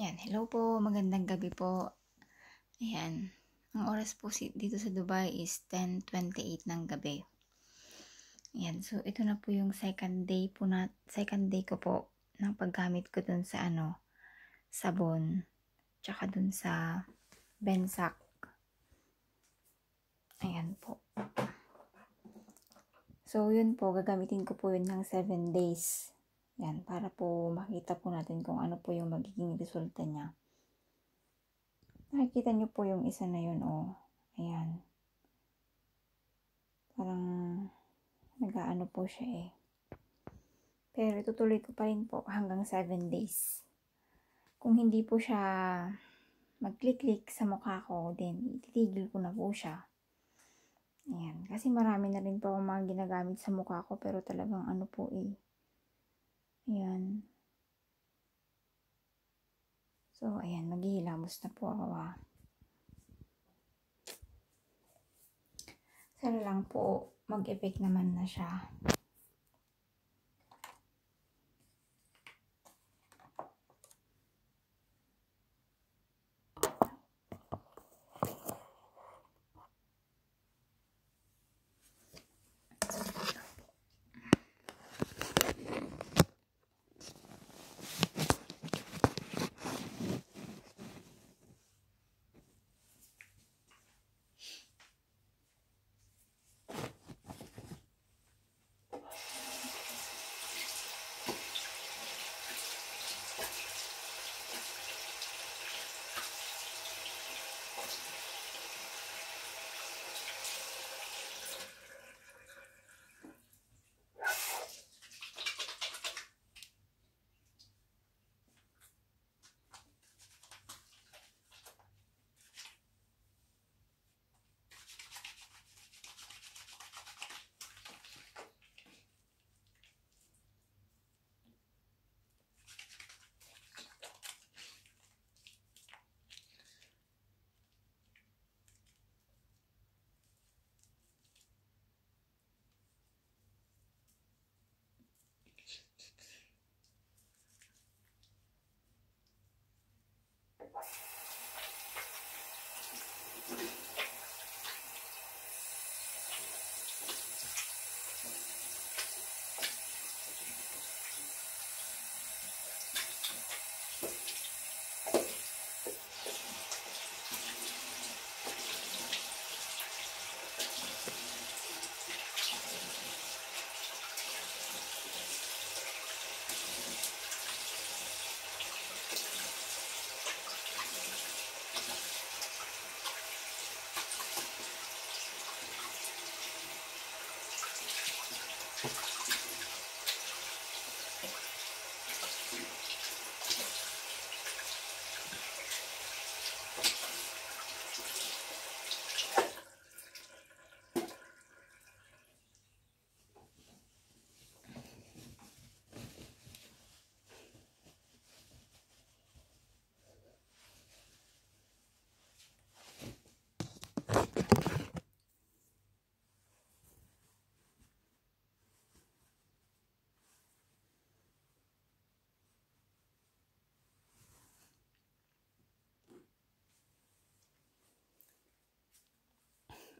Yan, hello po, magandang gabi po. Ayan, ang oras po dito sa Dubai is 10.28 ng gabi. Ayan, so ito na po yung second day po na, second day ko po ng paggamit ko dun sa ano, sabon, tsaka dun sa bensak. Ayan po. So, yun po, gagamitin ko po yun ng 7 days. Yan, para po makita po natin kung ano po yung magiging resulta niya. Nakikita niyo po yung isa na yun, oh. Ayan. Parang nagaano po siya eh. Pero itutuloy ko pa rin po hanggang 7 days. Kung hindi po siya mag-click-click sa mukha ko, then ititigil ko na po siya. Ayan. Kasi marami na rin po mga ginagamit sa mukha ko, pero talagang ano po eh Ayan. So, ayan, maghihilamos na po ako ah. Sana lang po, mag-effect naman na siya.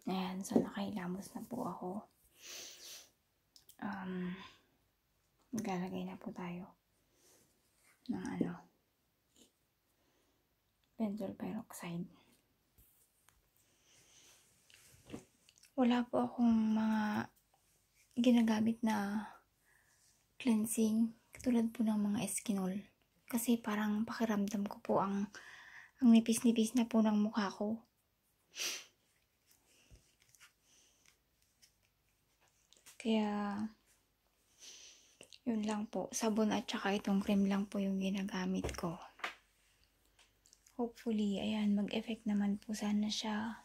Ayan, so nakailamos na po ako. Um, maglalagay na po tayo ng ano, benzoyl peroxide. Wala po akong mga ginagamit na cleansing tulad po ng mga eskinol. Kasi parang pakiramdam ko po ang ang nipis-nipis na po ng mukha ko. Kaya, yun lang po. Sabon at saka itong cream lang po yung ginagamit ko. Hopefully, ayan, mag-effect naman po sana siya.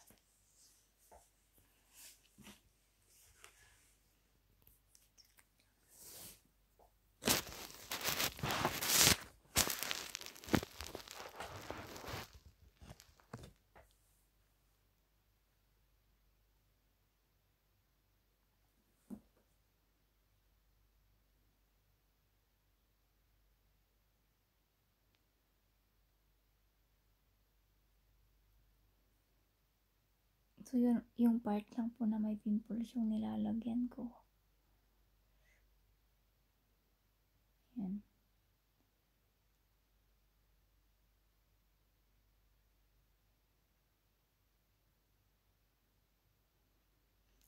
So, yun, yung part lang po na may pimples yung nilalagyan ko. Yan.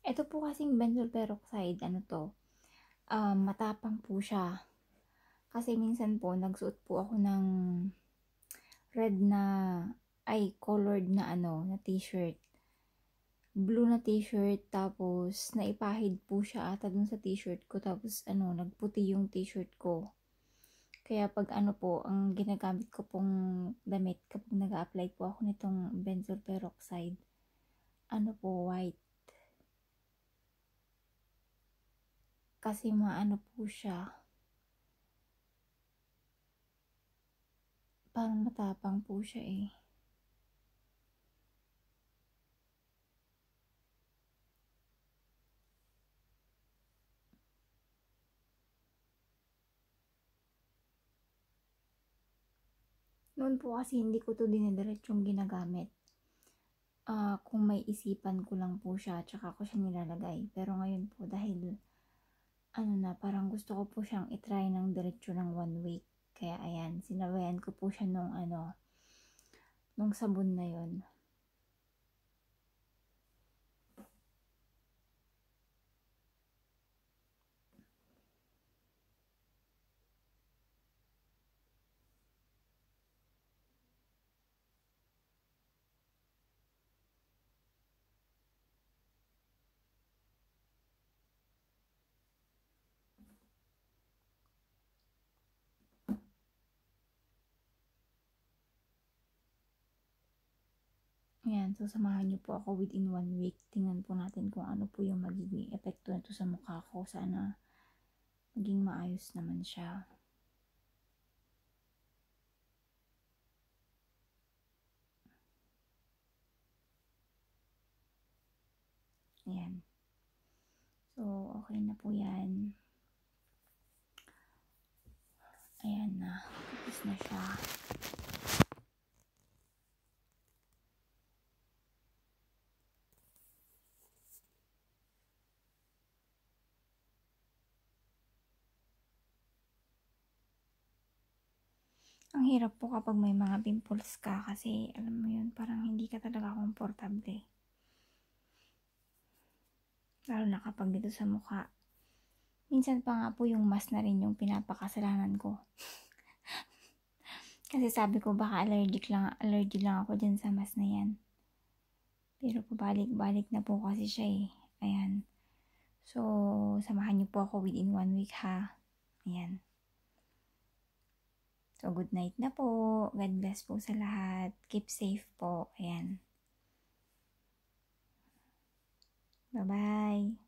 Ito po kasing benzoyl peroxide, ano to, um, matapang po siya. Kasi minsan po, nagsuot po ako ng red na, ay, colored na ano, na t-shirt blue na t-shirt tapos naipahid po siya ata dun sa t-shirt ko tapos ano nagputi yung t-shirt ko kaya pag ano po ang ginagamit ko pong damit kapag nag-apply po ako nitong benzoyl peroxide ano po white kasi maano po siya parang matapang po siya eh Noon po kasi hindi ko to dinidiretsong ginagamit. Uh, kung may isipan ko lang po siya, tsaka ko siya nilalagay. Pero ngayon po, dahil ano na, parang gusto ko po siyang itry ng diretsyo ng one week. Kaya ayan, sinabayan ko po siya nung ano, nung sabon na yon Ayan, so samahan niyo po ako within one week. Tingnan po natin kung ano po yung magiging epekto nito sa mukha ko. Sana maging maayos naman siya. Ayan. So, okay na po yan. Ayan na. Tapos na siya. ang hirap po kapag may mga pimples ka kasi alam mo yun parang hindi ka talaga comfortable. lalo na kapag dito sa mukha minsan pa nga po yung mas na rin yung pinapakasalanan ko kasi sabi ko baka allergic lang allergic lang ako dyan sa mas na yan pero pabalik-balik na po kasi siya eh ayan so samahan niyo po ako within one week ha ayan So, good night na po. God bless po sa lahat. Keep safe po. Ayan. Bye-bye.